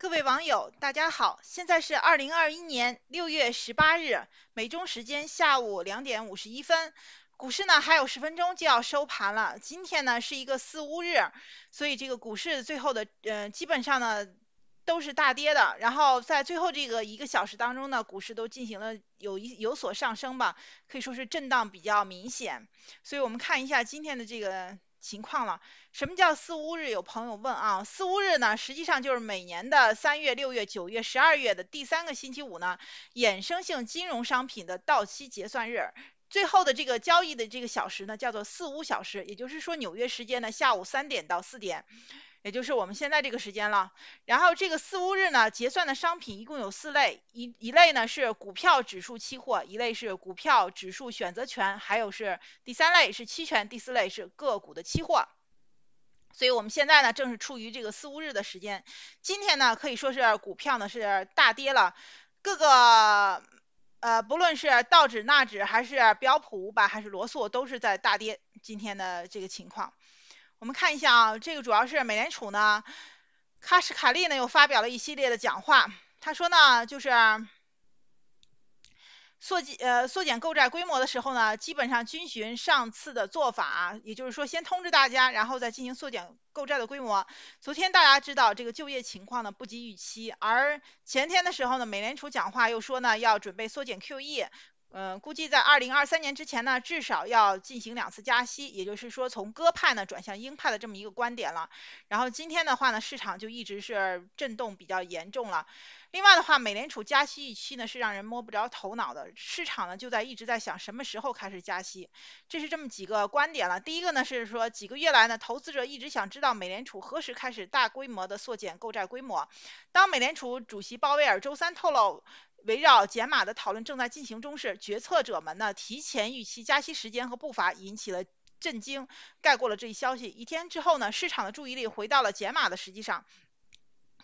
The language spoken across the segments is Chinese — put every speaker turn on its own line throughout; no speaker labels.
各位网友，大家好！现在是二零二一年六月十八日，美中时间下午两点五十一分，股市呢还有十分钟就要收盘了。今天呢是一个四乌日，所以这个股市最后的呃基本上呢都是大跌的。然后在最后这个一个小时当中呢，股市都进行了有一有所上升吧，可以说是震荡比较明显。所以我们看一下今天的这个。情况了，什么叫四五日？有朋友问啊，四五日呢，实际上就是每年的三月、六月、九月、十二月的第三个星期五呢，衍生性金融商品的到期结算日，最后的这个交易的这个小时呢，叫做四五小时，也就是说纽约时间呢下午三点到四点。也就是我们现在这个时间了，然后这个四五日呢，结算的商品一共有四类，一一类呢是股票指数期货，一类是股票指数选择权，还有是第三类是期权，第四类是个股的期货。所以我们现在呢，正是处于这个四五日的时间。今天呢，可以说是股票呢是大跌了，各个呃不论是道指、纳指还是标普五百，还是罗素，都是在大跌。今天的这个情况。我们看一下啊，这个主要是美联储呢，卡什卡利呢又发表了一系列的讲话。他说呢，就是缩减呃缩减购债规模的时候呢，基本上遵循上次的做法，也就是说先通知大家，然后再进行缩减购债的规模。昨天大家知道这个就业情况呢不及预期，而前天的时候呢，美联储讲话又说呢要准备缩减 QE。嗯，估计在二零二三年之前呢，至少要进行两次加息，也就是说从鸽派呢转向鹰派的这么一个观点了。然后今天的话呢，市场就一直是震动比较严重了。另外的话，美联储加息预期呢是让人摸不着头脑的，市场呢就在一直在想什么时候开始加息。这是这么几个观点了。第一个呢是说，几个月来呢，投资者一直想知道美联储何时开始大规模的缩减购债规模。当美联储主席鲍威尔周三透露。围绕减码的讨论正在进行中时，决策者们呢提前预期加息时间和步伐引起了震惊，盖过了这一消息。一天之后呢，市场的注意力回到了减码的实际上，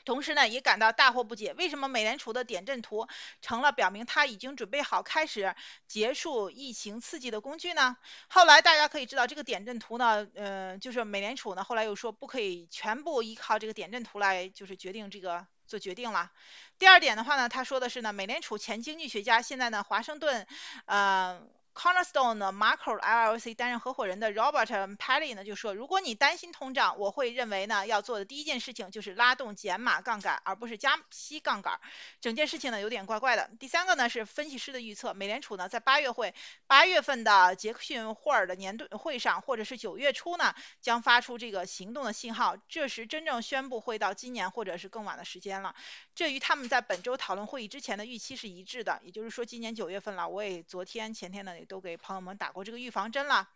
同时呢也感到大惑不解，为什么美联储的点阵图成了表明它已经准备好开始结束疫情刺激的工具呢？后来大家可以知道，这个点阵图呢，呃，就是美联储呢后来又说不可以全部依靠这个点阵图来就是决定这个。做决定了。第二点的话呢，他说的是呢，美联储前经济学家现在呢，华盛顿，呃。Cornerstone 的 m a r c o LLC 担任合伙人的 Robert p e r l y 呢就说：“如果你担心通胀，我会认为呢要做的第一件事情就是拉动减码杠杆，而不是加息杠杆。”整件事情呢有点怪怪的。第三个呢是分析师的预测，美联储呢在八月会八月份的杰克逊霍尔的年度会上，或者是九月初呢将发出这个行动的信号。这时真正宣布会到今年或者是更晚的时间了。这与他们在本周讨论会议之前的预期是一致的，也就是说，今年九月份了，我也昨天、前天呢也都给朋友们打过这个预防针了。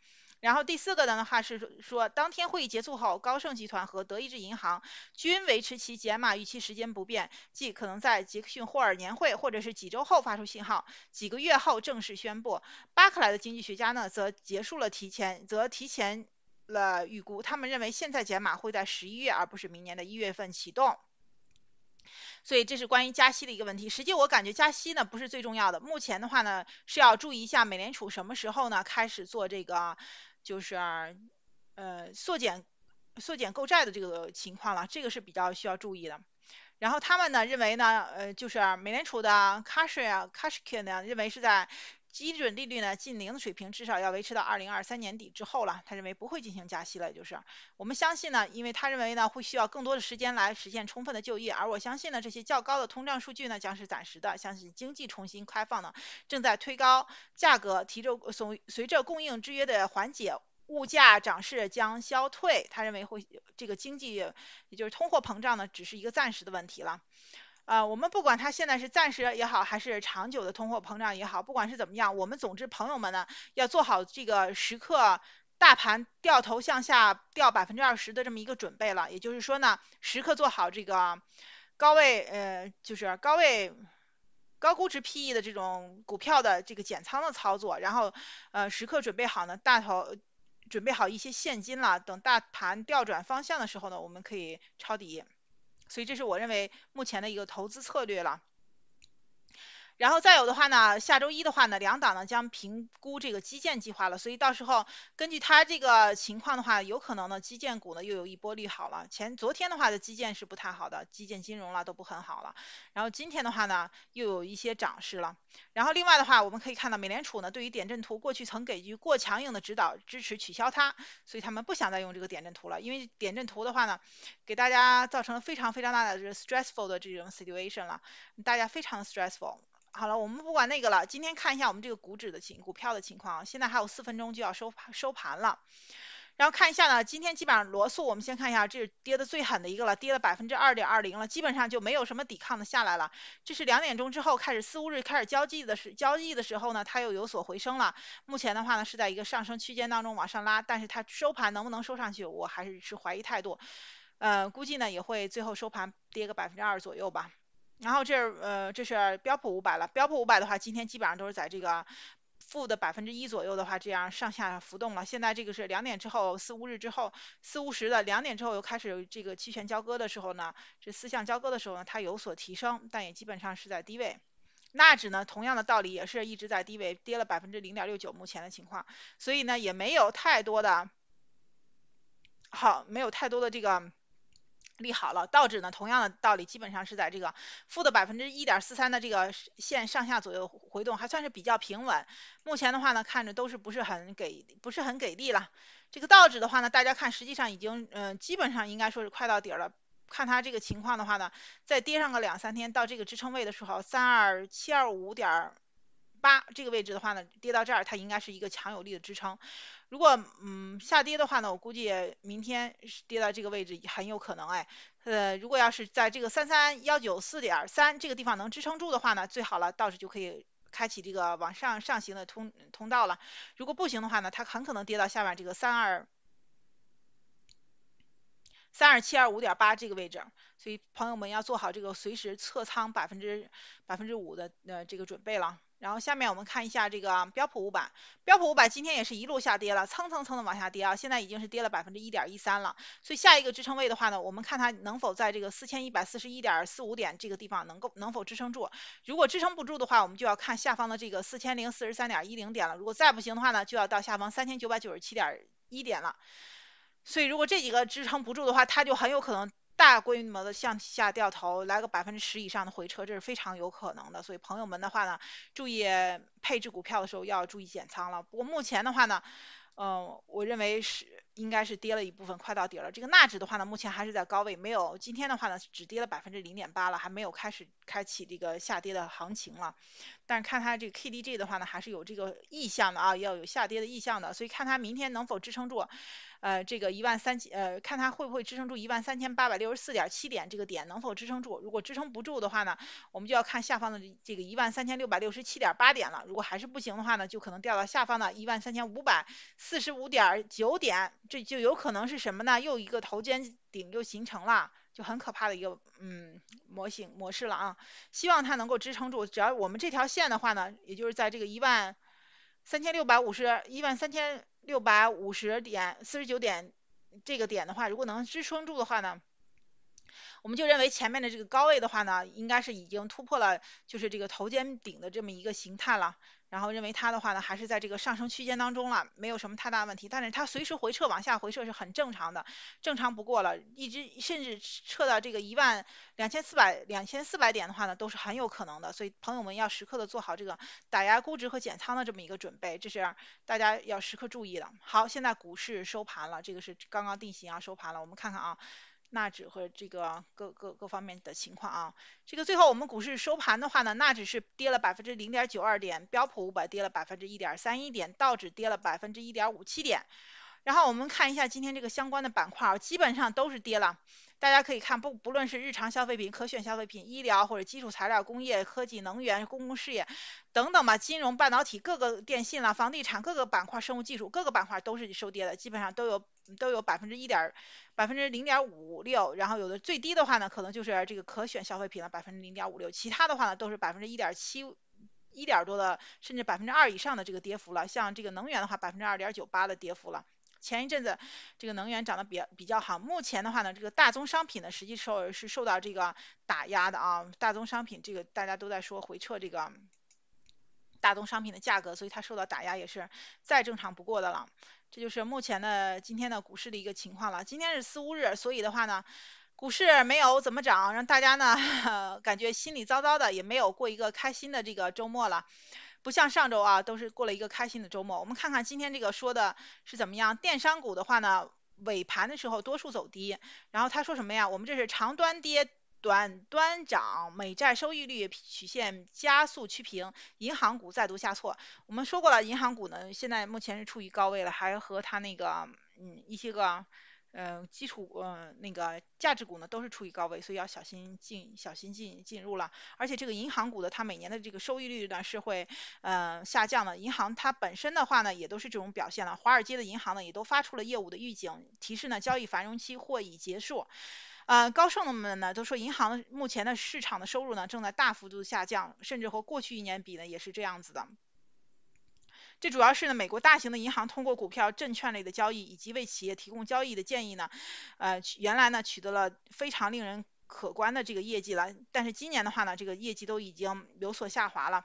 然后第四个呢，话是说，当天会议结束后，高盛集团和德意志银行均维持其减码预期时间不变，即可能在杰克逊霍尔年会或者是几周后发出信号，几个月后正式宣布。巴克莱的经济学家呢，则结束了提前，则提前了预估，他们认为现在减码会在十一月，而不是明年的一月份启动。所以这是关于加息的一个问题。实际我感觉加息呢不是最重要的，目前的话呢是要注意一下美联储什么时候呢开始做这个就是呃缩减缩减购债的这个情况了，这个是比较需要注意的。然后他们呢认为呢呃就是美联储的 Kashir Kashkin 认为是在。基准利率呢，近零的水平至少要维持到二零二三年底之后了。他认为不会进行加息了，也就是我们相信呢，因为他认为呢，会需要更多的时间来实现充分的就业。而我相信呢，这些较高的通胀数据呢，将是暂时的。相信经济重新开放呢，正在推高价格，提着随随着供应制约的缓解，物价涨势将消退。他认为会这个经济也就是通货膨胀呢，只是一个暂时的问题了。啊，我们不管它现在是暂时也好，还是长久的通货膨胀也好，不管是怎么样，我们总之朋友们呢，要做好这个时刻大盘掉头向下掉百分之二十的这么一个准备了。也就是说呢，时刻做好这个高位呃就是高位高估值 PE 的这种股票的这个减仓的操作，然后呃时刻准备好呢大头准备好一些现金了，等大盘调转方向的时候呢，我们可以抄底。所以，这是我认为目前的一个投资策略了。然后再有的话呢，下周一的话呢，两党呢将评估这个基建计划了，所以到时候根据他这个情况的话，有可能呢基建股呢又有一波利好了。前昨天的话的基建是不太好的，基建金融了都不很好了。然后今天的话呢，又有一些涨势了。然后另外的话，我们可以看到美联储呢对于点阵图过去曾给予过强硬的指导，支持取消它，所以他们不想再用这个点阵图了，因为点阵图的话呢，给大家造成了非常非常大的这个 stressful 的这种 situation 了，大家非常 stressful。好了，我们不管那个了，今天看一下我们这个股指的情股票的情况现在还有四分钟就要收收盘了，然后看一下呢，今天基本上罗素，我们先看一下这是跌的最狠的一个了，跌了百分之二点二零了，基本上就没有什么抵抗的下来了。这是两点钟之后开始四五日开始交易的时交易的时候呢，它又有所回升了。目前的话呢是在一个上升区间当中往上拉，但是它收盘能不能收上去，我还是持怀疑态度。呃，估计呢也会最后收盘跌个百分之二左右吧。然后这呃，这是标普五百了。标普五百的话，今天基本上都是在这个负的百分之一左右的话，这样上下浮动了。现在这个是两点之后四五日之后四五十的两点之后又开始这个期权交割的时候呢，这四项交割的时候呢，它有所提升，但也基本上是在低位。纳指呢，同样的道理也是一直在低位，跌了百分之零点六九，目前的情况，所以呢也没有太多的，好没有太多的这个。利好了，道指呢，同样的道理，基本上是在这个负的百分之一点四三的这个线上下左右回动，还算是比较平稳。目前的话呢，看着都是不是很给不是很给力了。这个道指的话呢，大家看，实际上已经嗯，基本上应该说是快到底儿了。看它这个情况的话呢，再跌上个两三天，到这个支撑位的时候，三二七二五点。八这个位置的话呢，跌到这儿它应该是一个强有力的支撑。如果嗯下跌的话呢，我估计明天跌到这个位置很有可能哎。呃，如果要是在这个三三幺九四点三这个地方能支撑住的话呢，最好了，到时就可以开启这个往上上行的通通道了。如果不行的话呢，它很可能跌到下面这个三二。三点七二五点八这个位置，所以朋友们要做好这个随时撤仓百分之百分之五的呃这个准备了。然后下面我们看一下这个标普五百，标普五百今天也是一路下跌了，蹭蹭蹭的往下跌啊，现在已经是跌了百分之一点一三了。所以下一个支撑位的话呢，我们看它能否在这个四千一百四十一点四五点这个地方能够能否支撑住？如果支撑不住的话，我们就要看下方的这个四千零四十三点一零点了。如果再不行的话呢，就要到下方三千九百九十七点一点了。所以，如果这几个支撑不住的话，它就很有可能大规模的向下掉头，来个百分之十以上的回撤，这是非常有可能的。所以，朋友们的话呢，注意配置股票的时候要注意减仓了。不过，目前的话呢，嗯，我认为是应该是跌了一部分，快到底了。这个纳指的话呢，目前还是在高位，没有今天的话呢，只跌了百分之零点八了，还没有开始开启这个下跌的行情了。但是看它这个 KDJ 的话呢，还是有这个意向的啊，要有下跌的意向的，所以看它明天能否支撑住，呃，这个一万三千，呃，看它会不会支撑住一万三千八百六十四点七点这个点能否支撑住，如果支撑不住的话呢，我们就要看下方的这个一万三千六百六十七点八点了，如果还是不行的话呢，就可能掉到下方的一万三千五百四十五点九点，这就有可能是什么呢？又一个头肩顶又形成了。很可怕的一个嗯模型模式了啊，希望它能够支撑住。只要我们这条线的话呢，也就是在这个一万三千六百五十、一万三千六百五十点四十九点这个点的话，如果能支撑住的话呢，我们就认为前面的这个高位的话呢，应该是已经突破了，就是这个头肩顶的这么一个形态了。然后认为它的话呢，还是在这个上升区间当中了，没有什么太大问题。但是它随时回撤，往下回撤是很正常的，正常不过了。一直甚至撤到这个一万两千四百两千四百点的话呢，都是很有可能的。所以朋友们要时刻的做好这个打压估值和减仓的这么一个准备，这是大家要时刻注意的。好，现在股市收盘了，这个是刚刚定型啊，收盘了，我们看看啊。纳指和这个各各各方面的情况啊，这个最后我们股市收盘的话呢，纳指是跌了百分之零点九二点，标普五百跌了百分之一点三一点，道指跌了百分之一点五七点，然后我们看一下今天这个相关的板块，基本上都是跌了。大家可以看不，不论是日常消费品、可选消费品、医疗或者基础材料、工业、科技、能源、公共事业等等吧，金融、半导体、各个电信啦、房地产各个板块、生物技术各个板块都是收跌的，基本上都有都有百分之一点、百分之零点五六，然后有的最低的话呢，可能就是这个可选消费品了百分之零点五六，其他的话呢都是百分之一点七、一点多的，甚至百分之二以上的这个跌幅了，像这个能源的话，百分之二点九八的跌幅了。前一阵子，这个能源涨得比较比较好。目前的话呢，这个大宗商品呢，实际受是受到这个打压的啊。大宗商品这个大家都在说回撤，这个大宗商品的价格，所以它受到打压也是再正常不过的了。这就是目前的今天的股市的一个情况了。今天是四五日，所以的话呢，股市没有怎么涨，让大家呢 感觉心里糟糟的，也没有过一个开心的这个周末了。不像上周啊，都是过了一个开心的周末。我们看看今天这个说的是怎么样？电商股的话呢，尾盘的时候多数走低。然后他说什么呀？我们这是长端跌，短端涨，美债收益率曲线加速趋平，银行股再度下挫。我们说过了，银行股呢，现在目前是处于高位了，还和它那个嗯一些个。嗯，基础嗯那个价值股呢，都是处于高位，所以要小心进，小心进进入了。而且这个银行股的，它每年的这个收益率呢是会呃下降的。银行它本身的话呢，也都是这种表现了。华尔街的银行呢，也都发出了业务的预警提示呢，交易繁荣期或已结束。呃，高盛的们呢都说，银行目前的市场的收入呢正在大幅度下降，甚至和过去一年比呢也是这样子的。这主要是呢，美国大型的银行通过股票、证券类的交易，以及为企业提供交易的建议呢，呃，原来呢取得了非常令人可观的这个业绩了。但是今年的话呢，这个业绩都已经有所下滑了，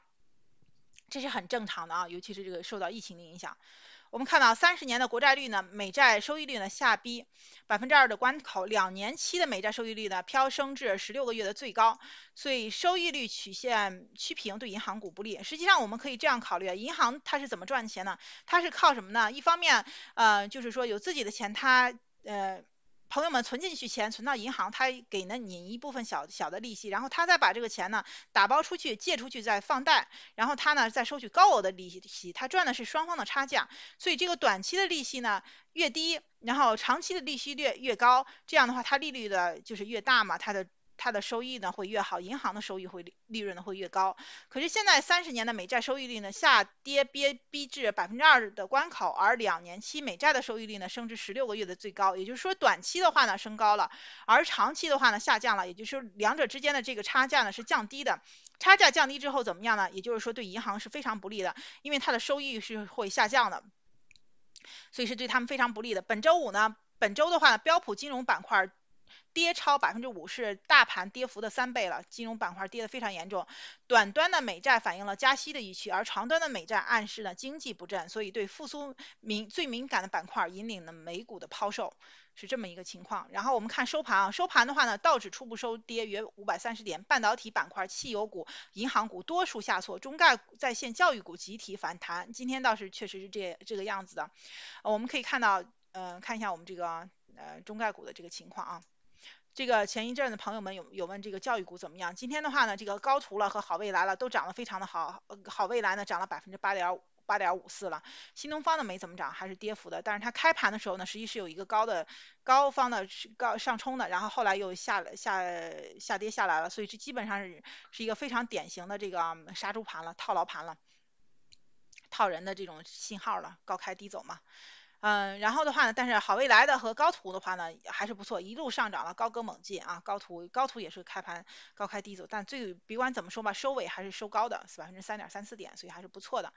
这是很正常的啊，尤其是这个受到疫情的影响。我们看到，三十年的国债率呢，美债收益率呢下逼百分之二的关口，两年期的美债收益率呢飘升至十六个月的最高，所以收益率曲线曲平对银行股不利。实际上，我们可以这样考虑，银行它是怎么赚钱呢？它是靠什么呢？一方面，呃，就是说有自己的钱，它呃。朋友们存进去钱，存到银行，他给了你一部分小小的利息，然后他再把这个钱呢打包出去，借出去再放贷，然后他呢再收取高额的利息，他赚的是双方的差价。所以这个短期的利息呢越低，然后长期的利息越越高，这样的话它利率的就是越大嘛，它的。它的收益呢会越好，银行的收益会利润呢会越高。可是现在三十年的美债收益率呢下跌憋逼至百分之二的关口，而两年期美债的收益率呢升至十六个月的最高，也就是说短期的话呢升高了，而长期的话呢下降了，也就是说两者之间的这个差价呢是降低的。差价降低之后怎么样呢？也就是说对银行是非常不利的，因为它的收益是会下降的，所以是对他们非常不利的。本周五呢，本周的话标普金融板块。跌超百分之五是大盘跌幅的三倍了，金融板块跌得非常严重。短端的美债反映了加息的预期，而长端的美债暗示了经济不振，所以对复苏敏最敏感的板块引领了美股的抛售，是这么一个情况。然后我们看收盘啊，收盘的话呢，道指初步收跌约五百三十点，半导体板块、汽油股、银行股多数下挫，中概股、在线教育股集体反弹。今天倒是确实是这这个样子的。我们可以看到，嗯，看一下我们这个呃中概股的这个情况啊。这个前一阵的朋友们有有问这个教育股怎么样？今天的话呢，这个高途了和好未来了都涨得非常的好，好未来呢涨了百分之八点五。八点五四了，新东方呢没怎么涨，还是跌幅的。但是它开盘的时候呢，实际是有一个高的高方的高上冲的，然后后来又下下下跌下来了，所以这基本上是是一个非常典型的这个杀猪盘了、套牢盘了、套人的这种信号了，高开低走嘛。嗯，然后的话呢，但是好未来的和高途的话呢，还是不错，一路上涨了，高歌猛进啊。高途高途也是开盘高开低走，但最不管怎么说吧，收尾还是收高的，是百分之三点三四点，所以还是不错的。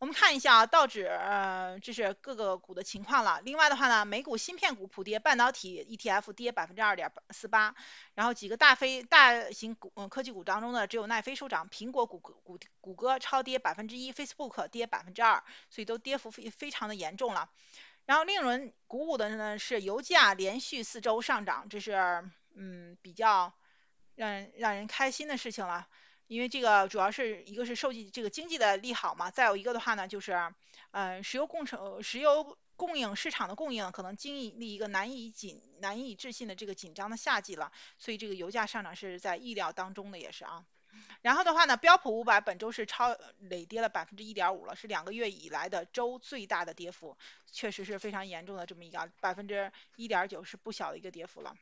我们看一下啊，道指，呃，这是各个股的情况了。另外的话呢，美股芯片股普跌，半导体 ETF 跌百分之二点四八。然后几个大非大型股，嗯，科技股当中呢，只有奈飞收涨，苹果股股谷歌超跌百分之一，Facebook 跌百分之二，所以都跌幅非非常的严重了。然后令人鼓舞的呢是，油价连续四周上涨，这是嗯比较让让人开心的事情了。因为这个主要是一个是受济这个经济的利好嘛，再有一个的话呢，就是，呃，石油供成石油供应市场的供应可能经历一个难以紧难以置信的这个紧张的夏季了，所以这个油价上涨是在意料当中的也是啊。然后的话呢，标普五百本周是超累跌了百分之一点五了，是两个月以来的周最大的跌幅，确实是非常严重的这么一个百分之一点九是不小的一个跌幅了。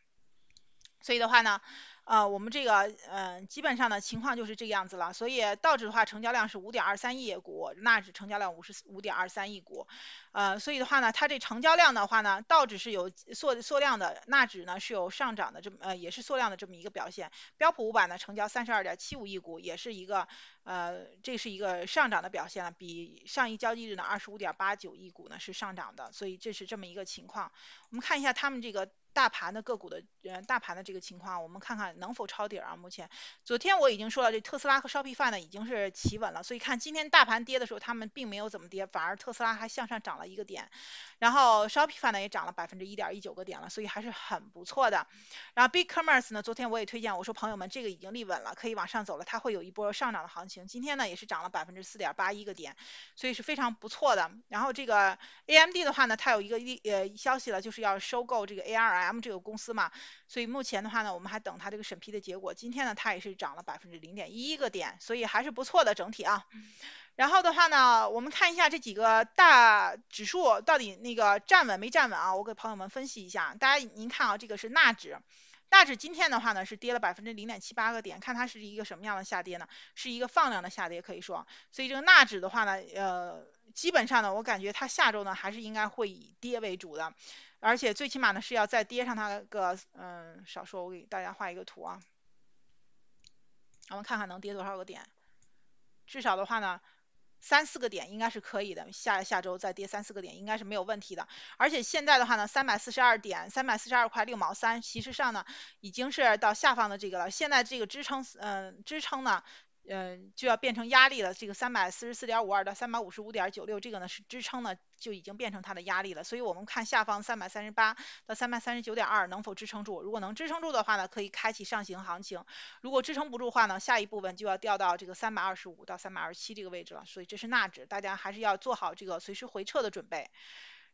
所以的话呢，呃，我们这个嗯，基本上呢情况就是这个样子了。所以道指的话，成交量是五点二三亿股；纳指成交量五十五点二三亿股。呃，所以的话呢，它这成交量的话呢，道指是有缩缩量的，纳指呢是有上涨的这么呃，也是缩量的这么一个表现。标普五百呢成交三十二点七五亿股，也是一个呃，这是一个上涨的表现了，比上一交易日呢二十五点八九亿股呢是上涨的。所以这是这么一个情况。我们看一下他们这个。大盘的个股的，嗯，大盘的这个情况，我们看看能否抄底啊？目前，昨天我已经说了，这特斯拉和 Shopify 呢已经是企稳了，所以看今天大盘跌的时候，他们并没有怎么跌，反而特斯拉还向上涨了一个点，然后 Shopify 呢也涨了百分之一点一九个点了，所以还是很不错的。然后 Big Commerce 呢，昨天我也推荐，我说朋友们这个已经立稳了，可以往上走了，它会有一波上涨的行情。今天呢也是涨了百分之四点八一个点，所以是非常不错的。然后这个 AMD 的话呢，它有一个一呃消息了，就是要收购这个 ARM。M 这个公司嘛，所以目前的话呢，我们还等它这个审批的结果。今天呢，它也是涨了百分之零点一个点，所以还是不错的整体啊。然后的话呢，我们看一下这几个大指数到底那个站稳没站稳啊？我给朋友们分析一下。大家您看啊，这个是纳指，纳指今天的话呢是跌了百分之零点七八个点，看它是一个什么样的下跌呢？是一个放量的下跌，可以说。所以这个纳指的话呢，呃，基本上呢，我感觉它下周呢还是应该会以跌为主的。而且最起码呢是要再跌上它个，嗯，少说，我给大家画一个图啊，我们看看能跌多少个点，至少的话呢，三四个点应该是可以的，下下周再跌三四个点应该是没有问题的。而且现在的话呢，三百四十二点，三百四十二块六毛三，其实上呢已经是到下方的这个了，现在这个支撑，嗯，支撑呢。嗯，就要变成压力了。这个三百四十四点五二到三百五十五点九六，这个呢是支撑呢，就已经变成它的压力了。所以我们看下方三百三十八到三百三十九点二能否支撑住？如果能支撑住的话呢，可以开启上行行情；如果支撑不住的话呢，下一部分就要掉到这个三百二十五到三百二十七这个位置了。所以这是纳指，大家还是要做好这个随时回撤的准备。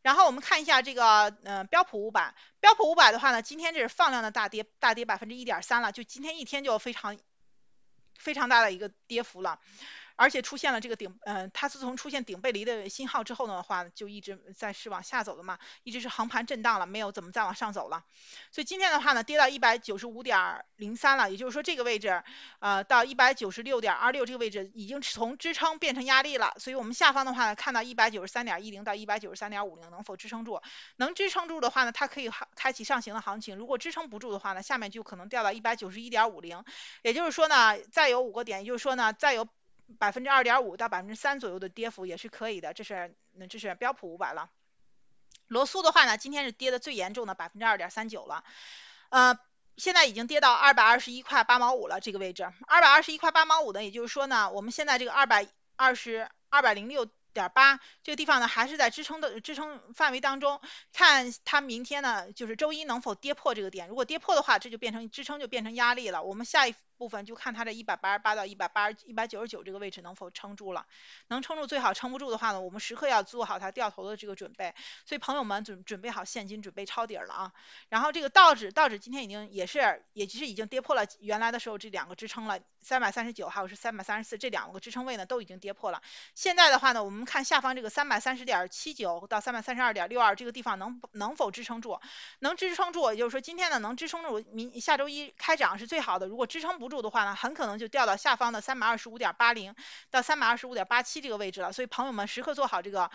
然后我们看一下这个嗯标普五百，标普五百的话呢，今天这是放量的大跌，大跌百分之一点三了，就今天一天就非常。非常大的一个跌幅了。而且出现了这个顶，嗯，它自从出现顶背离的信号之后的话，就一直在是往下走的嘛，一直是横盘震荡了，没有怎么再往上走了。所以今天的话呢，跌到一百九十五点零三了，也就是说这个位置，呃，到一百九十六点二六这个位置已经从支撑变成压力了。所以我们下方的话呢，看到一百九十三点一零到一百九十三点五零能否支撑住？能支撑住的话呢，它可以开开启上行的行情；如果支撑不住的话呢，下面就可能掉到一百九十一点五零，也就是说呢，再有五个点，也就是说呢，再有。百分之二点五到百分之三左右的跌幅也是可以的，这是那这是标普五百了。罗素的话呢，今天是跌的最严重的百分之二点三九了，呃，现在已经跌到二百二十一块八毛五了这个位置。二百二十一块八毛五呢，也就是说呢，我们现在这个二百二十二百零六点八这个地方呢，还是在支撑的支撑范围当中。看它明天呢，就是周一能否跌破这个点，如果跌破的话，这就变成支撑就变成压力了。我们下一。部分就看它这一百八十八到一百八十、一百九十九这个位置能否撑住了，能撑住最好，撑不住的话呢，我们时刻要做好它掉头的这个准备。所以朋友们准准备好现金，准备抄底了啊！然后这个道指，道指今天已经也是，也其实已经跌破了原来的时候这两个支撑了，三百三十九还有是三百三十四这两个支撑位呢都已经跌破了。现在的话呢，我们看下方这个三百三十点七九到三百三十二点六二这个地方能能否支撑住？能支撑住，也就是说今天呢能支撑住明下周一开涨是最好的。如果支撑不不住的话呢，很可能就掉到下方的三百二十五点八零到三百二十五点八七这个位置了。所以朋友们时刻做好这个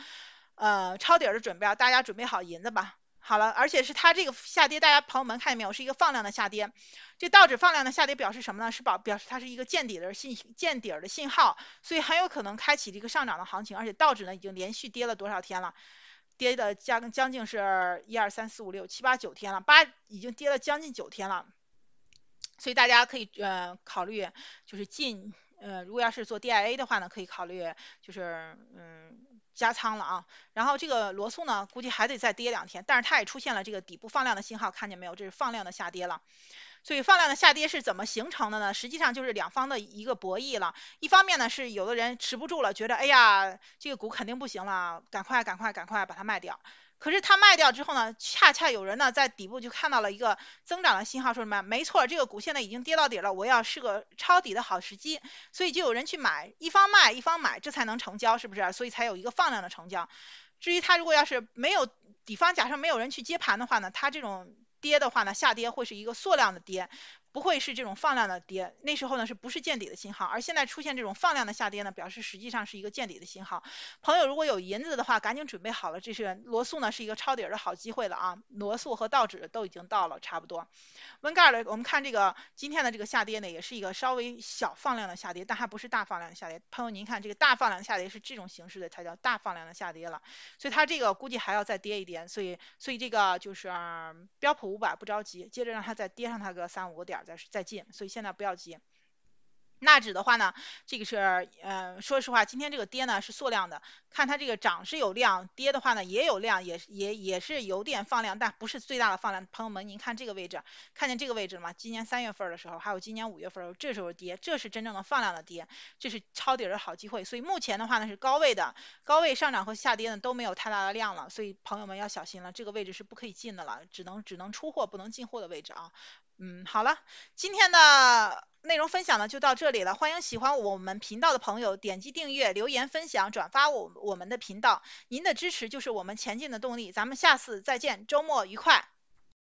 呃抄底儿的准备，大家准备好银子吧。好了，而且是它这个下跌，大家朋友们看见没有？是一个放量的下跌。这道指放量的下跌表示什么呢？是表表示它是一个见底的信见底的信号，所以很有可能开启这个上涨的行情。而且道指呢已经连续跌了多少天了？跌的将将近是一二三四五六七八九天了，八已经跌了将近九天了。所以大家可以呃考虑就是进呃如果要是做 DIA 的话呢，可以考虑就是嗯加仓了啊。然后这个罗素呢，估计还得再跌两天，但是它也出现了这个底部放量的信号，看见没有？这是放量的下跌了。所以放量的下跌是怎么形成的呢？实际上就是两方的一个博弈了。一方面呢是有的人持不住了，觉得哎呀这个股肯定不行了，赶快赶快赶快把它卖掉。可是它卖掉之后呢，恰恰有人呢在底部就看到了一个增长的信号，说什么？没错，这个股现在已经跌到底了，我要是个抄底的好时机，所以就有人去买，一方卖一方买，这才能成交，是不是？所以才有一个放量的成交。至于它如果要是没有底方，假设没有人去接盘的话呢，它这种跌的话呢，下跌会是一个缩量的跌。不会是这种放量的跌，那时候呢是不是见底的信号？而现在出现这种放量的下跌呢，表示实际上是一个见底的信号。朋友如果有银子的话，赶紧准备好了，这是罗素呢是一个抄底的好机会了啊。罗素和道指都已经到了差不多。温盖尔，的，我们看这个今天的这个下跌呢，也是一个稍微小放量的下跌，但还不是大放量的下跌。朋友您看这个大放量的下跌是这种形式的才叫大放量的下跌了。所以它这个估计还要再跌一跌，所以所以这个就是标普五百不着急，接着让它再跌上它个三五个点。再再进，所以现在不要急。纳指的话呢，这个是，呃，说实话，今天这个跌呢是缩量的，看它这个涨是有量，跌的话呢也有量，也也也是有点放量，但不是最大的放量。朋友们，您看这个位置，看见这个位置了吗？今年三月份的时候，还有今年五月份，这时候跌，这是真正的放量的跌，这是抄底的好机会。所以目前的话呢是高位的，高位上涨和下跌呢都没有太大的量了，所以朋友们要小心了，这个位置是不可以进的了，只能只能出货不能进货的位置啊。嗯，好了，今天的内容分享呢就到这里了。欢迎喜欢我们频道的朋友点击订阅、留言、分享、转发我我们的频道。您的支持就是我们前进的动力。咱们下次再见，周末愉快。